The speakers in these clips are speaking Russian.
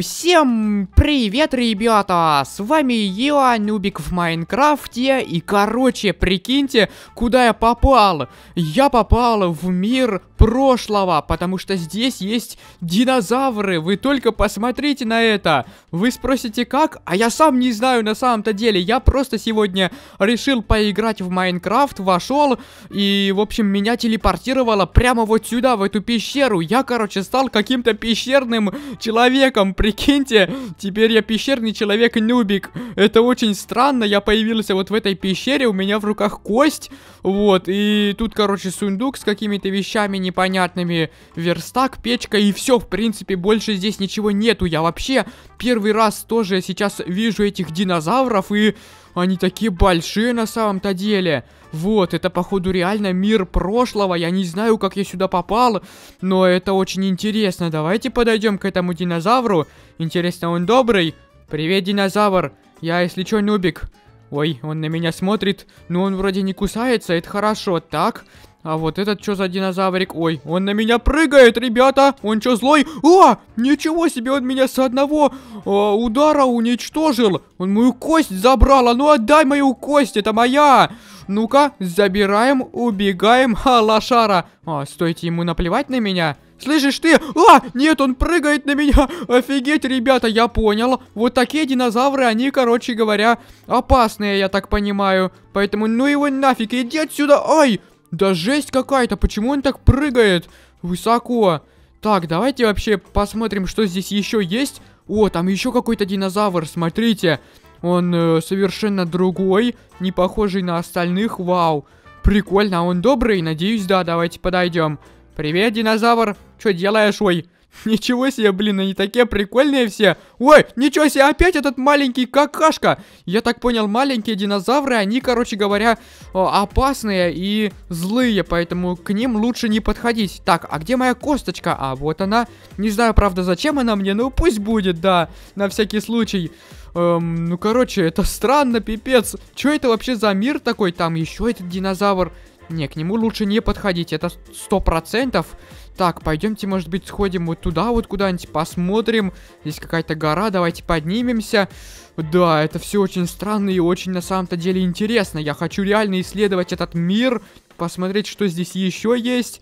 Всем привет, ребята! С вами я, Нубик в Майнкрафте, и короче, прикиньте, куда я попал. Я попал в мир прошлого, потому что здесь есть динозавры, вы только посмотрите на это. Вы спросите, как? А я сам не знаю на самом-то деле, я просто сегодня решил поиграть в Майнкрафт, вошел, и, в общем, меня телепортировало прямо вот сюда, в эту пещеру. Я, короче, стал каким-то пещерным человеком, прикиньте, теперь я пещерный человек-нюбик. Это очень странно, я появился вот в этой пещере, у меня в руках кость, вот, и тут, короче, сундук с какими-то вещами непонятными, верстак, печка, и все, в принципе, больше здесь ничего нету. Я вообще первый раз тоже сейчас вижу этих динозавров, и они такие большие на самом-то деле. Вот, это походу реально мир прошлого. Я не знаю, как я сюда попал, но это очень интересно. Давайте подойдем к этому динозавру. Интересно, он добрый? Привет, динозавр. Я, если чё, нубик. Ой, он на меня смотрит, но ну, он вроде не кусается, это хорошо. Так, а вот этот что за динозаврик? Ой, он на меня прыгает, ребята! Он что, злой? О, а, ничего себе, он меня с одного э, удара уничтожил! Он мою кость забрал, а ну отдай мою кость, это моя! Ну-ка, забираем, убегаем, ха, лошара! А, стойте, ему наплевать на меня? Слышишь ты? А, нет, он прыгает на меня. Офигеть, ребята, я понял. Вот такие динозавры, они, короче говоря, опасные, я так понимаю. Поэтому ну его нафиг, иди отсюда. ой! Да жесть какая-то, почему он так прыгает высоко? Так, давайте вообще посмотрим, что здесь еще есть. О, там еще какой-то динозавр, смотрите. Он э, совершенно другой, не похожий на остальных, вау. Прикольно, он добрый, надеюсь, да, давайте подойдем. Привет, динозавр, что делаешь, ой? Ничего себе, блин, они такие прикольные все. Ой, ничего себе, опять этот маленький какашка. Я так понял, маленькие динозавры, они, короче говоря, опасные и злые, поэтому к ним лучше не подходить. Так, а где моя косточка? А, вот она. Не знаю, правда, зачем она мне, но пусть будет, да, на всякий случай. Эм, ну, короче, это странно, пипец. Чё это вообще за мир такой? Там еще этот динозавр. Не, к нему лучше не подходить, это сто процентов. Так, пойдемте, может быть, сходим вот туда вот куда-нибудь, посмотрим. Здесь какая-то гора, давайте поднимемся. Да, это все очень странно и очень на самом-то деле интересно. Я хочу реально исследовать этот мир, посмотреть, что здесь еще есть.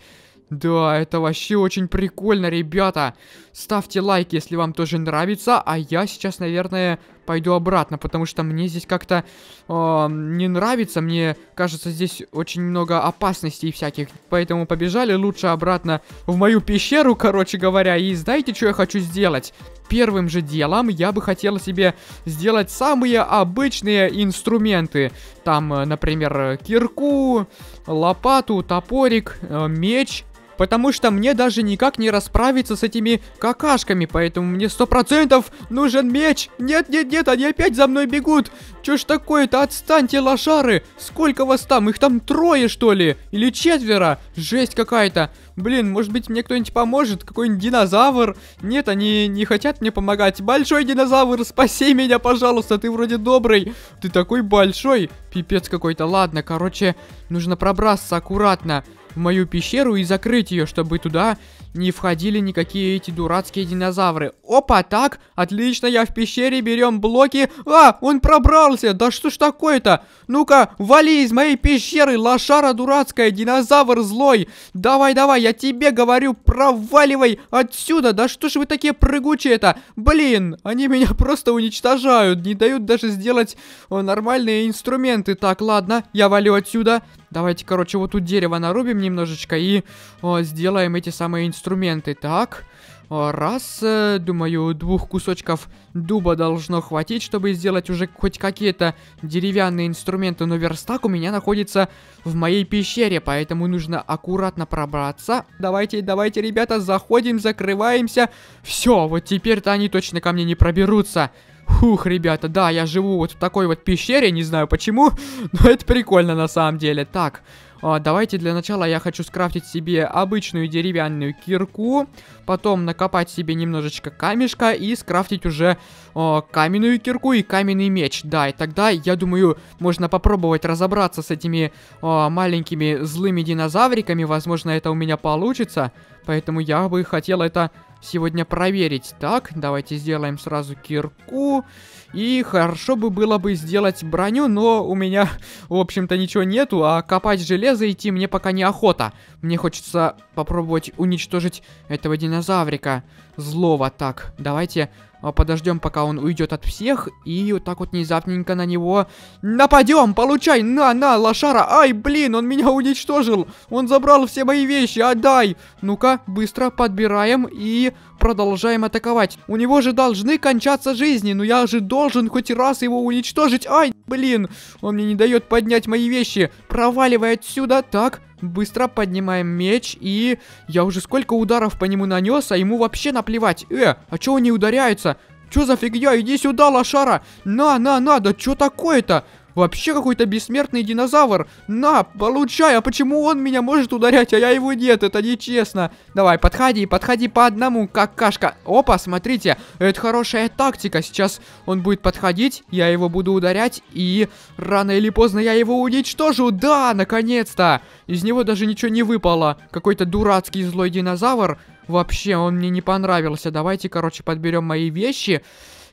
Да, это вообще очень прикольно, ребята. Ставьте лайк, если вам тоже нравится, а я сейчас, наверное, пойду обратно, потому что мне здесь как-то э, не нравится. Мне кажется, здесь очень много опасностей всяких. Поэтому побежали лучше обратно в мою пещеру, короче говоря. И знаете, что я хочу сделать? первым же делом я бы хотел себе сделать самые обычные инструменты. Там, э, например, кирку, лопату, топорик, э, меч потому что мне даже никак не расправиться с этими какашками, поэтому мне сто процентов нужен меч. Нет-нет-нет, они опять за мной бегут. Чё ж такое-то, отстаньте, лошары. Сколько вас там? Их там трое, что ли? Или четверо? Жесть какая-то. Блин, может быть мне кто-нибудь поможет? Какой-нибудь динозавр? Нет, они не хотят мне помогать. Большой динозавр, спаси меня, пожалуйста, ты вроде добрый. Ты такой большой. Пипец какой-то. Ладно, короче, нужно пробраться аккуратно в мою пещеру и закрыть ее, чтобы туда не входили никакие эти дурацкие динозавры. Опа, так, отлично, я в пещере, берем блоки. А, он пробрался, да что ж такое-то? Ну-ка, вали из моей пещеры, лошара дурацкая, динозавр злой. Давай, давай, я тебе говорю, проваливай отсюда, да что ж вы такие прыгучие-то? Блин, они меня просто уничтожают, не дают даже сделать о, э, нормальные инструменты. Так, ладно, я валю отсюда. Давайте, короче, вот тут дерево нарубим немножечко и о, э, сделаем эти самые инструменты. Так, э, раз, э, думаю, двух кусочков дуба должно хватить, чтобы сделать уже хоть какие-то деревянные инструменты, но верстак у меня находится в моей пещере, поэтому нужно аккуратно пробраться. Давайте, давайте, ребята, заходим, закрываемся. Все, вот теперь-то они точно ко мне не проберутся. Фух, ребята, да, я живу вот в такой вот пещере, не знаю почему, но это прикольно на самом деле. Так, а, давайте для начала я хочу скрафтить себе обычную деревянную кирку, потом накопать себе немножечко камешка и скрафтить уже а, каменную кирку и каменный меч. Да, и тогда, я думаю, можно попробовать разобраться с этими а, маленькими злыми динозавриками, возможно, это у меня получится, поэтому я бы хотел это сегодня проверить. Так, давайте сделаем сразу кирку. И хорошо бы было бы сделать броню, но у меня, в общем-то, ничего нету, а копать железо идти мне пока неохота. Мне хочется попробовать уничтожить этого динозаврика злого. Так, давайте а, подождем, пока он уйдет от всех, и вот так вот внезапненько на него нападем, получай, на, на, лошара, ай, блин, он меня уничтожил, он забрал все мои вещи, отдай, ну-ка, быстро подбираем и продолжаем атаковать, у него же должны кончаться жизни, но ну я же должен хоть раз его уничтожить, ай, блин, он мне не дает поднять мои вещи, проваливай отсюда, так, Быстро поднимаем меч, и я уже сколько ударов по нему нанес, а ему вообще наплевать. Э, а чё он не ударяется? Чё за фигня? Иди сюда, лошара! На, на, на, да чё такое-то? Вообще какой-то бессмертный динозавр. На, получай, а почему он меня может ударять, а я его нет? Это нечестно. Давай, подходи, подходи по одному, как кашка. Опа, смотрите, это хорошая тактика. Сейчас он будет подходить, я его буду ударять, и рано или поздно я его уничтожу. Да, наконец-то. Из него даже ничего не выпало. Какой-то дурацкий злой динозавр. Вообще, он мне не понравился. Давайте, короче, подберем мои вещи.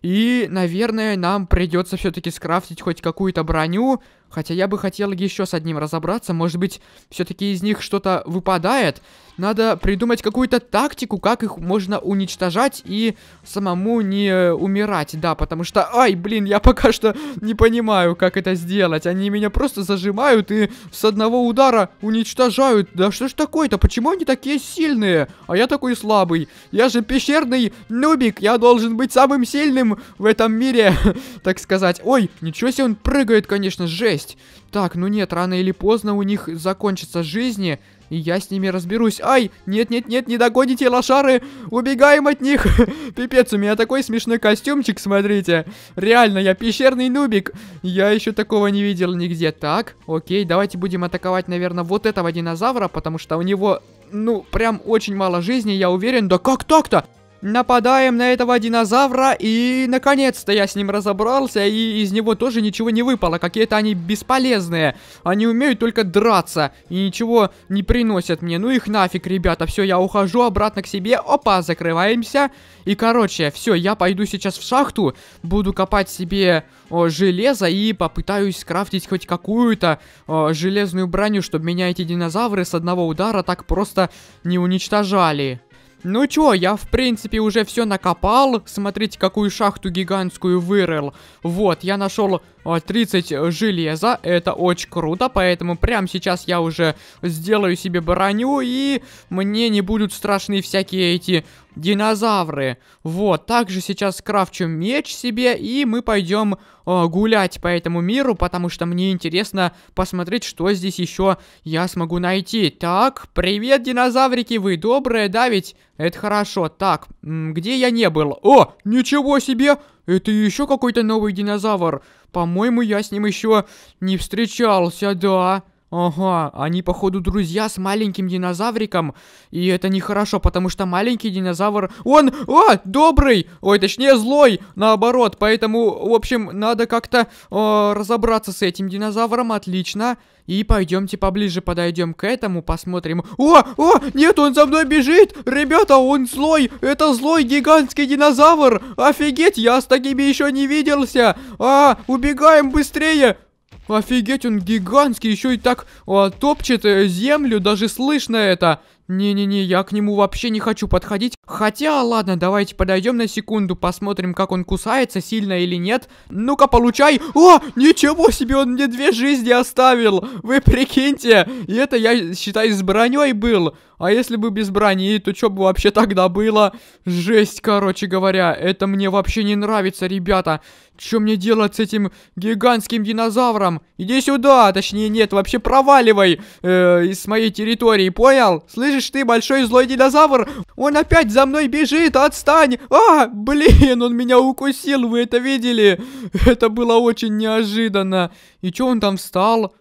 И, наверное, нам придется все-таки скрафтить хоть какую-то броню. Хотя я бы хотел еще с одним разобраться. Может быть, все-таки из них что-то выпадает. Надо придумать какую-то тактику, как их можно уничтожать и самому не э, умирать. Да, потому что... Ай, блин, я пока что не понимаю, как это сделать. Они меня просто зажимают и с одного удара уничтожают. Да что ж такое-то? Почему они такие сильные? А я такой слабый. Я же пещерный нубик. Я должен быть самым сильным в этом мире, так сказать. Ой, ничего себе, он прыгает, конечно, жесть. 6. Так, ну нет, рано или поздно у них закончатся жизни, и я с ними разберусь. Ай, нет-нет-нет, не догоните лошары, убегаем от них. Пипец, у меня такой смешной костюмчик, смотрите. Реально, я пещерный нубик. Я еще такого не видел нигде. Так, окей, давайте будем атаковать, наверное, вот этого динозавра, потому что у него, ну, прям очень мало жизни, я уверен. Да как так-то? Нападаем на этого динозавра, и наконец-то я с ним разобрался, и из него тоже ничего не выпало. Какие-то они бесполезные. Они умеют только драться, и ничего не приносят мне. Ну их нафиг, ребята, все, я ухожу обратно к себе. Опа, закрываемся. И, короче, все, я пойду сейчас в шахту, буду копать себе о, железо и попытаюсь скрафтить хоть какую-то железную броню, чтобы меня эти динозавры с одного удара так просто не уничтожали. Ну чё, я в принципе уже все накопал. Смотрите, какую шахту гигантскую вырыл. Вот, я нашел 30 э, железа. Это очень круто, поэтому прямо сейчас я уже сделаю себе броню, и мне не будут страшны всякие эти динозавры. Вот, также сейчас крафчу меч себе, и мы пойдем э, гулять по этому миру, потому что мне интересно посмотреть, что здесь еще я смогу найти. Так, привет, динозаврики, вы добрые, да ведь? Это хорошо. Так, где я не был? О, ничего себе! Это еще какой-то новый динозавр. По-моему, я с ним еще не встречался, да. Ага, они походу друзья с маленьким динозавриком, и это нехорошо, потому что маленький динозавр, он, о, а, добрый, ой, точнее злой, наоборот, поэтому, в общем, надо как-то а, разобраться с этим динозавром, отлично, и пойдемте поближе подойдем к этому, посмотрим, о, о, нет, он за мной бежит, ребята, он злой, это злой гигантский динозавр, офигеть, я с такими еще не виделся, а, убегаем быстрее, Офигеть, он гигантский, еще и так а, топчет э, землю, даже слышно это. Не-не-не, я к нему вообще не хочу подходить. Хотя, ладно, давайте подойдем на секунду, посмотрим, как он кусается, сильно или нет. Ну-ка, получай. О, ничего себе, он мне две жизни оставил. Вы прикиньте, и это я, считай, с броней был. А если бы без брони, то что бы вообще тогда было? Жесть, короче говоря, это мне вообще не нравится, ребята. Что мне делать с этим гигантским динозавром? Иди сюда, точнее нет, вообще проваливай э, из моей территории, понял? Слышишь ты, большой злой динозавр? Он опять за мной бежит, отстань! А, блин, он меня укусил, вы это видели? Это было очень неожиданно. И чё он там встал?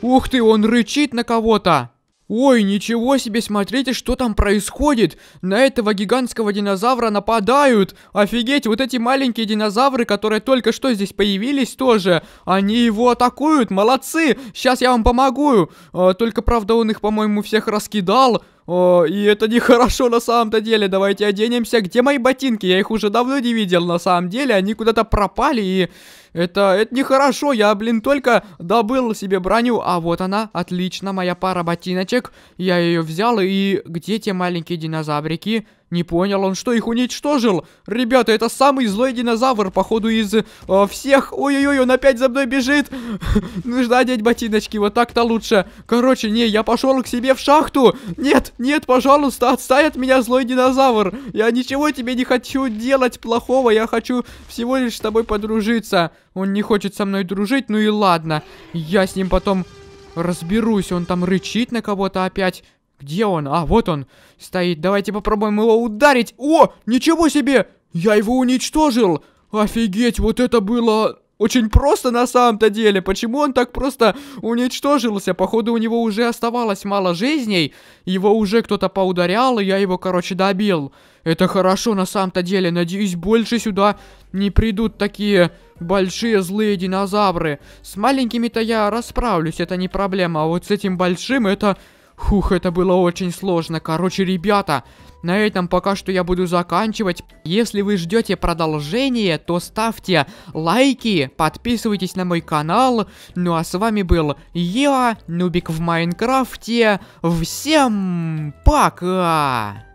Ух ты, он рычит на кого-то! Ой, ничего себе, смотрите, что там происходит. На этого гигантского динозавра нападают. Офигеть, вот эти маленькие динозавры, которые только что здесь появились тоже. Они его атакуют, молодцы. Сейчас я вам помогу. А, только, правда, он их, по-моему, всех раскидал. О, и это нехорошо на самом-то деле. Давайте оденемся. Где мои ботинки? Я их уже давно не видел на самом деле. Они куда-то пропали и... Это, это нехорошо, я, блин, только добыл себе броню. А вот она, отлично, моя пара ботиночек. Я ее взял, и где те маленькие динозаврики? Не понял он, что их уничтожил? Ребята, это самый злой динозавр, походу, из э, всех. Ой-ой-ой, он опять за мной бежит. Нужно одеть ботиночки, вот так-то лучше. Короче, не, я пошел к себе в шахту. Нет, нет, пожалуйста, отстань от меня, злой динозавр. Я ничего тебе не хочу делать плохого, я хочу всего лишь с тобой подружиться. Он не хочет со мной дружить, ну и ладно. Я с ним потом разберусь, он там рычит на кого-то опять. Где он? А, вот он стоит. Давайте попробуем его ударить. О, ничего себе! Я его уничтожил! Офигеть, вот это было очень просто на самом-то деле. Почему он так просто уничтожился? Походу, у него уже оставалось мало жизней. Его уже кто-то поударял, и я его, короче, добил. Это хорошо на самом-то деле. Надеюсь, больше сюда не придут такие большие злые динозавры. С маленькими-то я расправлюсь, это не проблема. А вот с этим большим это Фух, это было очень сложно. Короче, ребята, на этом пока что я буду заканчивать. Если вы ждете продолжение, то ставьте лайки, подписывайтесь на мой канал. Ну а с вами был я, Нубик в Майнкрафте. Всем пока!